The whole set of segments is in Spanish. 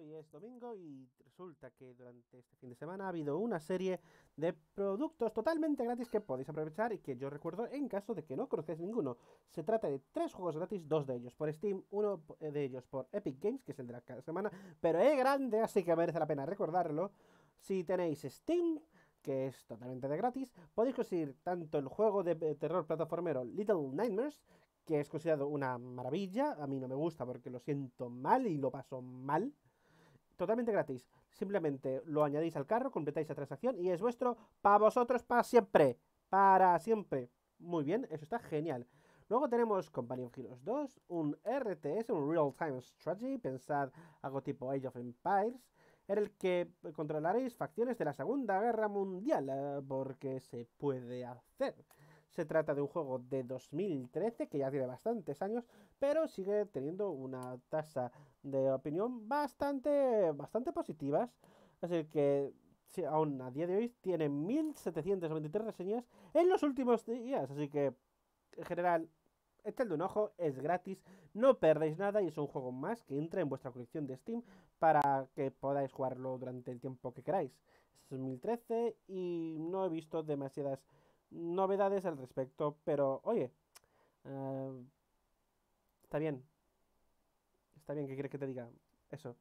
Hoy es domingo y resulta que durante este fin de semana ha habido una serie de productos totalmente gratis que podéis aprovechar y que yo recuerdo en caso de que no conozcáis ninguno. Se trata de tres juegos gratis, dos de ellos por Steam, uno eh, de ellos por Epic Games, que es el de la cada semana, pero es grande, así que merece la pena recordarlo. Si tenéis Steam, que es totalmente de gratis, podéis conseguir tanto el juego de eh, terror plataformero Little Nightmares, que es considerado una maravilla, a mí no me gusta porque lo siento mal y lo paso mal, totalmente gratis. Simplemente lo añadís al carro, completáis la transacción y es vuestro para vosotros, para siempre. Para siempre. Muy bien, eso está genial. Luego tenemos Companion Heroes 2, un RTS, un Real Time Strategy, pensad algo tipo Age of Empires, en el que controlaréis facciones de la Segunda Guerra Mundial, eh, porque se puede hacer. Se trata de un juego de 2013 que ya tiene bastantes años, pero sigue teniendo una tasa de opinión bastante, bastante positivas. Así que aún a día de hoy tiene 1723 reseñas en los últimos días. Así que, en general, de un ojo, es gratis, no perdéis nada y es un juego más que entra en vuestra colección de Steam para que podáis jugarlo durante el tiempo que queráis. Este es 2013 y no he visto demasiadas novedades al respecto, pero oye, ah, está bien. Está bien que quieres que te diga eso.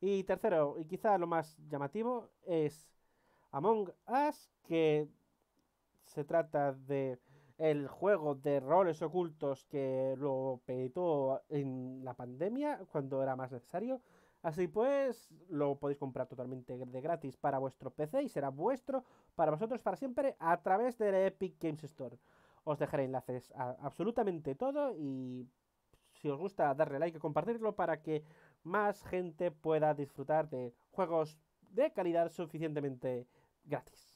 Y tercero, y quizá lo más llamativo, es Among Us, que se trata de el juego de roles ocultos que lo petó en la pandemia cuando era más necesario Así pues, lo podéis comprar totalmente de gratis para vuestro PC y será vuestro para vosotros para siempre a través del Epic Games Store. Os dejaré enlaces a absolutamente todo y si os gusta darle like y compartirlo para que más gente pueda disfrutar de juegos de calidad suficientemente gratis.